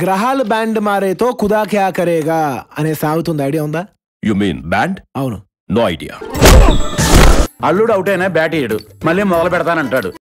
గ్రహాలు బ్యాండ్ మారేతో కుదా క్యా కరేగా అనే సాగుతుంది ఐడియా ఉందా యు మీన్ బ్యాండ్ అవును నో ఐడియా అల్లుడు అయినా బ్యాట్ వేయడు మళ్ళీ మొదలు పెడతానంటాడు